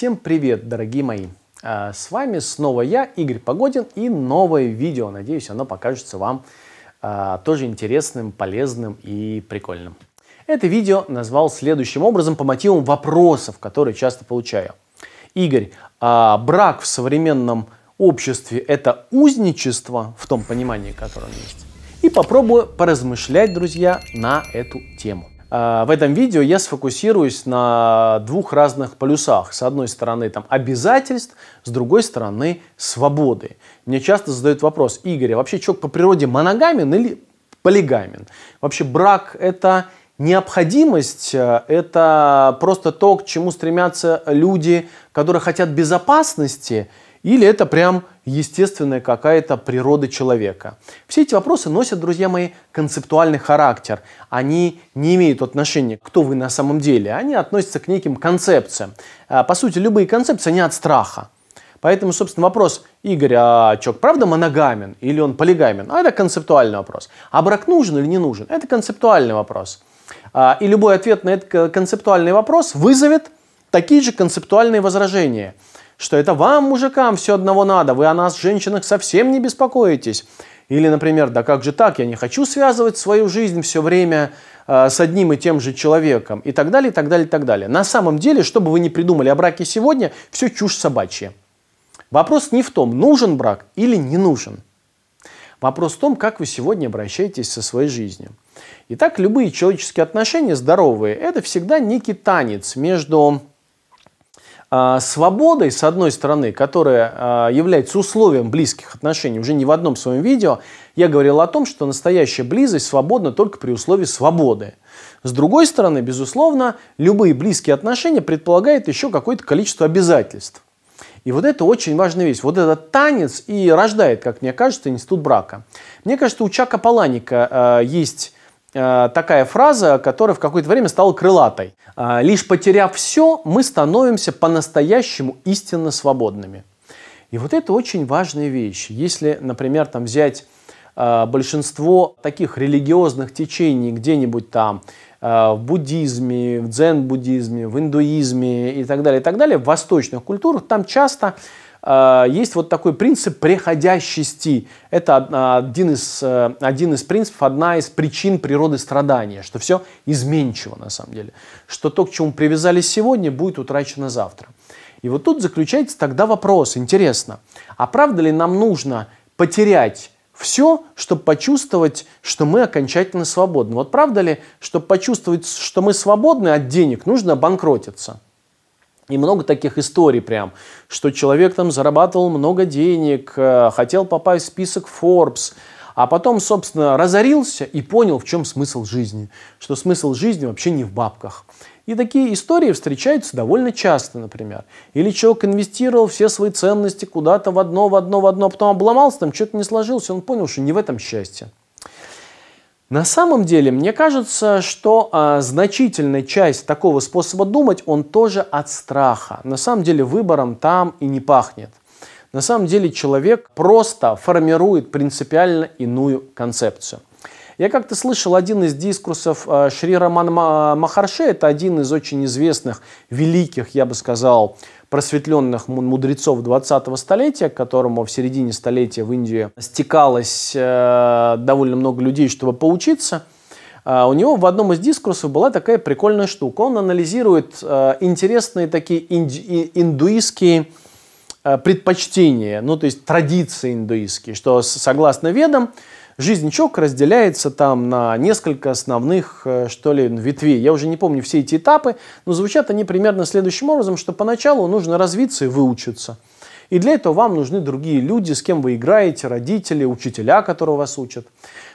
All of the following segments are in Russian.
Всем привет, дорогие мои! А, с вами снова я, Игорь Погодин, и новое видео. Надеюсь, оно покажется вам а, тоже интересным, полезным и прикольным. Это видео назвал следующим образом по мотивам вопросов, которые часто получаю. Игорь, а, брак в современном обществе – это узничество в том понимании, которое он есть? И попробую поразмышлять, друзья, на эту тему. Э, в этом видео я сфокусируюсь на двух разных полюсах. С одной стороны там обязательств, с другой стороны свободы. Мне часто задают вопрос, Игорь, а вообще человек по природе моногамен или полигамен? Вообще брак это необходимость, э, это просто то, к чему стремятся люди, которые хотят безопасности – или это прям естественная какая-то природа человека? Все эти вопросы носят, друзья мои, концептуальный характер. Они не имеют отношения к кто вы на самом деле. Они относятся к неким концепциям. А, по сути, любые концепции, они от страха. Поэтому, собственно, вопрос, Игорь, а чок правда моногамен или он полигамен? А это концептуальный вопрос. А брак нужен или не нужен? Это концептуальный вопрос. А, и любой ответ на этот концептуальный вопрос вызовет такие же концептуальные возражения – что это вам, мужикам, все одного надо, вы о нас, женщинах, совсем не беспокоитесь. Или, например, да как же так, я не хочу связывать свою жизнь все время э, с одним и тем же человеком. И так далее, и так далее, и так далее. На самом деле, что бы вы ни придумали о браке сегодня, все чушь собачья. Вопрос не в том, нужен брак или не нужен. Вопрос в том, как вы сегодня обращаетесь со своей жизнью. Итак, любые человеческие отношения здоровые – это всегда некий танец между а, свободой, с одной стороны, которая а, является условием близких отношений, уже не в одном своем видео, я говорил о том, что настоящая близость свободна только при условии свободы. С другой стороны, безусловно, любые близкие отношения предполагают еще какое-то количество обязательств. И вот это очень важная вещь. Вот этот танец и рождает, как мне кажется, институт брака. Мне кажется, у Чака Паланика э, есть Э, такая фраза, которая в какое-то время стала крылатой. «Э, «Лишь потеряв все, мы становимся по-настоящему истинно свободными». И вот это очень важная вещь. Если, например, там взять э, большинство таких религиозных течений где-нибудь там в буддизме, в дзен-буддизме, в индуизме и так далее, и так далее, в восточных культурах, там часто Э, есть вот такой принцип приходящести. Это один из, э, один из принципов, одна из причин природы страдания, что все изменчиво на самом деле, что то, к чему привязались сегодня, будет утрачено завтра. И вот тут заключается тогда вопрос, интересно, а правда ли нам нужно потерять все, чтобы почувствовать, что мы окончательно свободны. Вот правда ли, чтобы почувствовать, что мы свободны от денег, нужно обанкротиться? И много таких историй прям, что человек там зарабатывал много денег, э, хотел попасть в список Forbes, а потом, собственно, разорился и понял, в чем смысл жизни. Что смысл жизни вообще не в бабках. И такие истории встречаются довольно часто, например. Или человек инвестировал все свои ценности куда-то в одно, в одно, в одно, а потом обломался, там что-то не сложилось, он понял, что не в этом счастье. На самом деле, мне кажется, что а, значительная часть такого способа думать, он тоже от страха. На самом деле выбором там и не пахнет. На самом деле человек просто формирует принципиально иную концепцию. Я как-то слышал один из дискурсов э, Шри Роман э, Махарши, это один из очень известных, великих, я бы сказал, просветленных мудрецов 20-го столетия, к которому в середине столетия в Индии стекалось э, довольно много людей, чтобы поучиться. У него в одном из дискурсов была такая прикольная штука. Он анализирует интересные такие индуистские предпочтения, ну то есть традиции индуистские, что согласно ведам, Жизнь Чока разделяется там на несколько основных, э, что ли, ветвей. Я уже не помню все эти этапы, но звучат они примерно следующим образом, что поначалу нужно развиться и выучиться – и для этого вам нужны другие люди, с кем вы играете, родители, учителя, которые вас учат.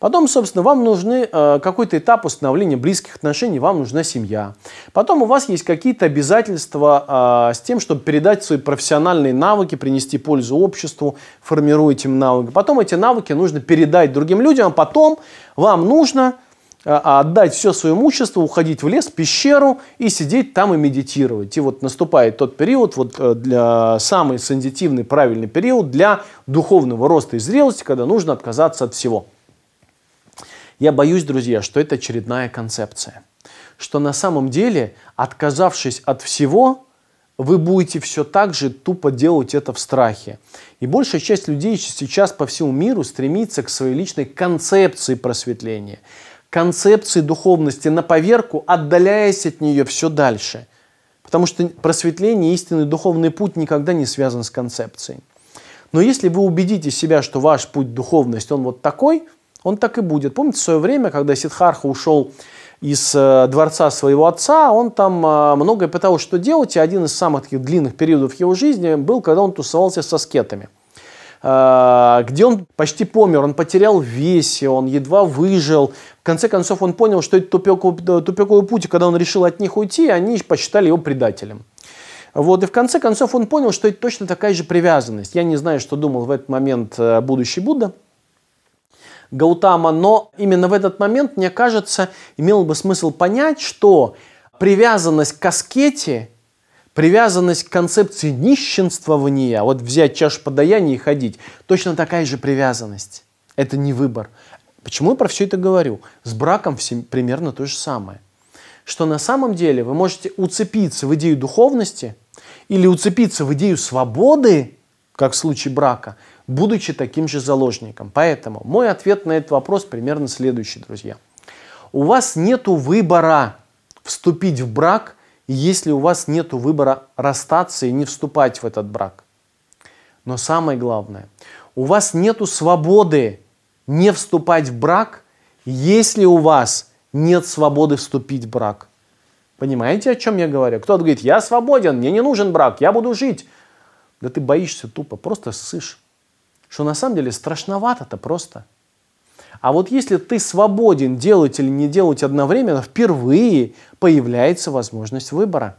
Потом, собственно, вам нужны э, какой-то этап установления близких отношений, вам нужна семья. Потом у вас есть какие-то обязательства э, с тем, чтобы передать свои профессиональные навыки, принести пользу обществу, формируете этим навыки. Потом эти навыки нужно передать другим людям, а потом вам нужно а, а отдать все свое имущество, уходить в лес, в пещеру и сидеть там и медитировать. И вот наступает тот период, вот э, для, самый сензитивный, правильный период для духовного роста и зрелости, когда нужно отказаться от всего. Я боюсь, друзья, что это очередная концепция. Что на самом деле, отказавшись от всего, вы будете все так же тупо делать это в страхе. И большая часть людей сейчас по всему миру стремится к своей личной концепции просветления – концепции духовности на поверку, отдаляясь от нее все дальше. Потому что просветление, истинный духовный путь никогда не связан с концепцией. Но если вы убедите себя, что ваш путь духовность, он вот такой, он так и будет. Помните свое время, когда Сидхарха ушел из э, дворца своего отца, он там э, многое пытался что делать, и один из самых таких длинных периодов его жизни был, когда он тусовался со скетами – а, где он почти помер, он потерял в весе, он едва выжил. В конце концов, он понял, что это тупиковый, тупиковый путь, и когда он решил от них уйти, они посчитали его предателем. Вот, и в конце концов он понял, что это точно такая же привязанность. Я не знаю, что думал в этот момент э, будущий Будда, Гаутама, но именно в этот момент, мне кажется, имело бы смысл понять, что привязанность к аскете – Привязанность к концепции нищенствования, вот взять чашу подаяния и ходить, точно такая же привязанность. Это не выбор. Почему я про все это говорю? С браком примерно то же самое. Что на самом деле вы можете уцепиться в идею духовности или уцепиться в идею свободы, как в случае брака, будучи таким же заложником. Поэтому мой ответ на этот вопрос примерно следующий, друзья. У вас нет выбора вступить в брак – если у вас нет выбора расстаться и не вступать в этот брак. Но самое главное, у вас нет свободы не вступать в брак, если у вас нет свободы вступить в брак. Понимаете, о чем я говорю? Кто-то говорит, я свободен, мне не нужен брак, я буду жить. Да ты боишься тупо, просто ссышь. Что на самом деле страшновато-то просто. А вот если ты свободен делать или не делать одновременно, впервые появляется возможность выбора.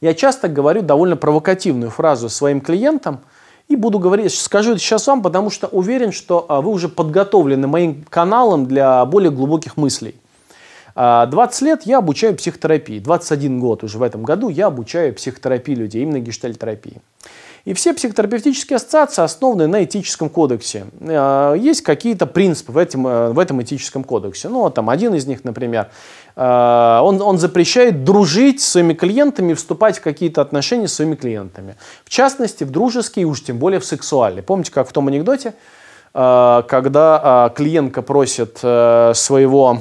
Я часто говорю довольно провокативную фразу своим клиентам и буду говорить, скажу это сейчас вам, потому что уверен, что а, вы уже подготовлены моим каналом для более глубоких мыслей. 20 а, лет я обучаю психотерапии, 21 год уже в этом году я обучаю психотерапии людей, именно гештальтерапии. И все психотерапевтические ассоциации основаны на этическом кодексе. Э, есть какие-то принципы в этом, э, в этом этическом кодексе. Ну, там один из них, например, э, он, он запрещает дружить с своими клиентами, вступать в какие-то отношения с своими клиентами. В частности, в дружеские, уж тем более в сексуальные. Помните, как в том анекдоте, когда клиентка просит своего,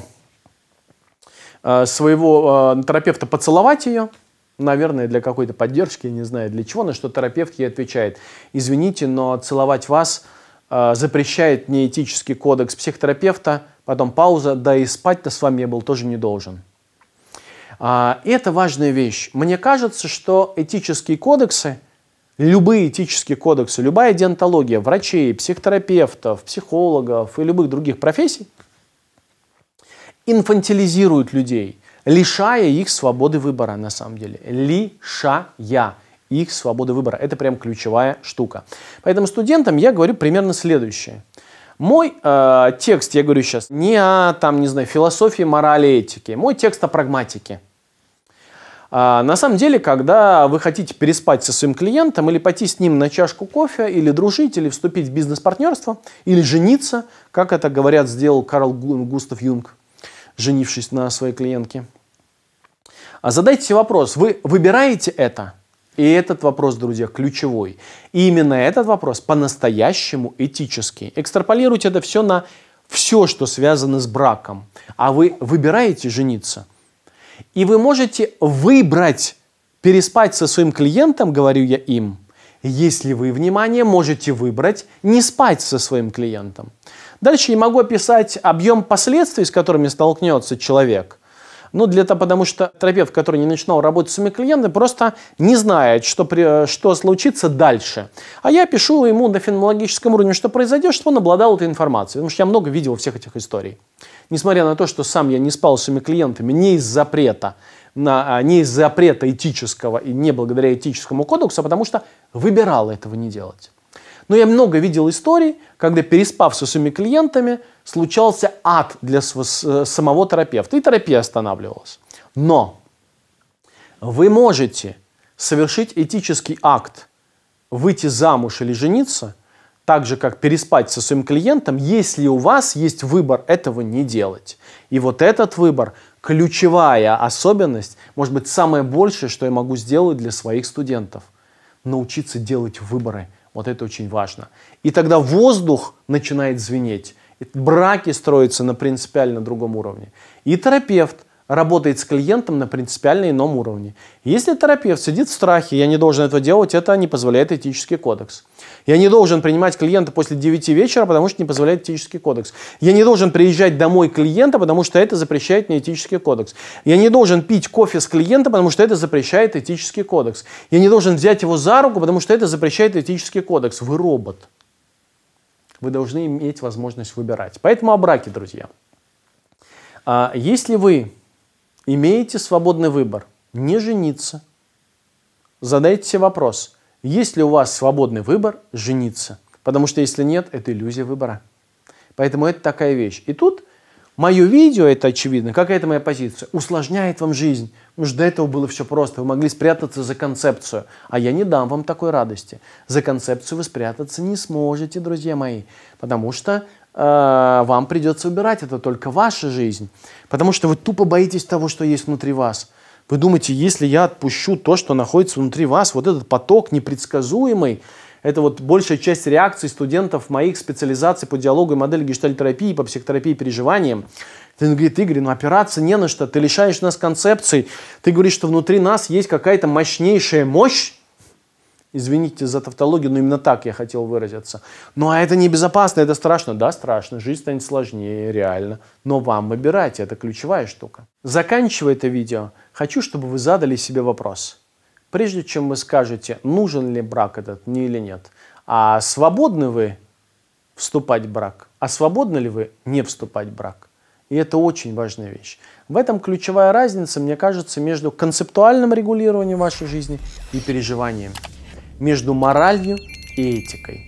своего терапевта поцеловать ее – наверное, для какой-то поддержки, не знаю для чего, на что терапевт ей отвечает, извините, но целовать вас э, запрещает неэтический кодекс психотерапевта, потом пауза, да и спать-то с вами я был тоже не должен. А, это важная вещь. Мне кажется, что этические кодексы, любые этические кодексы, любая диантология врачей, психотерапевтов, психологов и любых других профессий инфантилизируют людей – лишая их свободы выбора, на самом деле. Лишая их свободы выбора. Это прям ключевая штука. Поэтому студентам я говорю примерно следующее. Мой э, текст, я говорю сейчас, не о там, не знаю, философии, морали, этике. Мой текст о прагматике. А, на самом деле, когда вы хотите переспать со своим клиентом или пойти с ним на чашку кофе, или дружить, или вступить в бизнес-партнерство, или жениться, как это, говорят, сделал Карл Густав Юнг, женившись на своей клиентке. А задайте себе вопрос, вы выбираете это? И этот вопрос, друзья, ключевой. И именно этот вопрос по-настоящему этический. Экстраполируйте это все на все, что связано с браком. А вы выбираете жениться. И вы можете выбрать переспать со своим клиентом, говорю я им, если вы, внимание, можете выбрать не спать со своим клиентом. Дальше не могу описать объем последствий, с которыми столкнется человек. Ну, для того, потому что терапевт, который не начинал работать с своими клиентами, просто не знает, что, при, э, что случится дальше. А я пишу ему на феноменологическом уровне, что произойдет, чтобы он обладал этой информацией. Потому что я много видел всех этих историй. Несмотря на то, что сам я не спал с своими клиентами не из запрета, на, а, не из запрета этического и не благодаря этическому кодексу, а потому что выбирал этого не делать. Но я много видел историй, когда переспав со своими клиентами, случался ад для э, самого терапевта, и терапия останавливалась. Но вы можете совершить этический акт, выйти замуж или жениться, так же, как переспать со своим клиентом, если у вас есть выбор этого не делать. И вот этот выбор, ключевая особенность, может быть, самое большее, что я могу сделать для своих студентов – научиться делать выборы – вот это очень важно. И тогда воздух начинает звенеть. Браки строятся на принципиально другом уровне. И терапевт – работает с клиентом на принципиально ином уровне. Если терапевт сидит в страхе, я не должен этого делать, это не позволяет этический кодекс. Я не должен принимать клиента после 9 вечера, потому что не позволяет этический кодекс. Я не должен приезжать домой клиента, потому что это запрещает мне этический кодекс. Я не должен пить кофе с клиента, потому что это запрещает этический кодекс. Я не должен взять его за руку, потому что это запрещает этический кодекс. Вы робот. Вы должны иметь возможность выбирать. Поэтому о браке, друзья. А, если вы Имеете свободный выбор – не жениться. Задайте себе вопрос, есть ли у вас свободный выбор – жениться? Потому что если нет, это иллюзия выбора. Поэтому это такая вещь. И тут мое видео, это очевидно, какая это моя позиция, усложняет вам жизнь. Потому что до этого было все просто, вы могли спрятаться за концепцию. А я не дам вам такой радости. За концепцию вы спрятаться не сможете, друзья мои. Потому что Э, вам придется убирать. Это только ваша жизнь. Потому что вы тупо боитесь того, что есть внутри вас. Вы думаете, если я отпущу то, что находится внутри вас, вот этот поток непредсказуемый, это вот большая часть реакций студентов моих специализаций по диалогу и модели гештальтерапии, по психотерапии переживаниям. Ты говорит, Игорь, ну опираться не на что, ты лишаешь нас концепций, ты говоришь, что внутри нас есть какая-то мощнейшая мощь, Извините за тавтологию, но именно так я хотел выразиться. Ну а это небезопасно, это страшно. Да, страшно, жизнь станет сложнее, реально. Но вам выбирать, это ключевая штука. Заканчивая это видео, хочу, чтобы вы задали себе вопрос. Прежде чем вы скажете, нужен ли брак этот, не или нет, а свободны вы вступать в брак, а свободны ли вы не вступать в брак. И это очень важная вещь. В этом ключевая разница, мне кажется, между концептуальным регулированием вашей жизни и переживанием между моралью и этикой.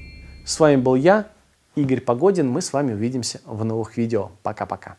С вами был я, Игорь Погодин. Мы с вами увидимся в новых видео. Пока-пока.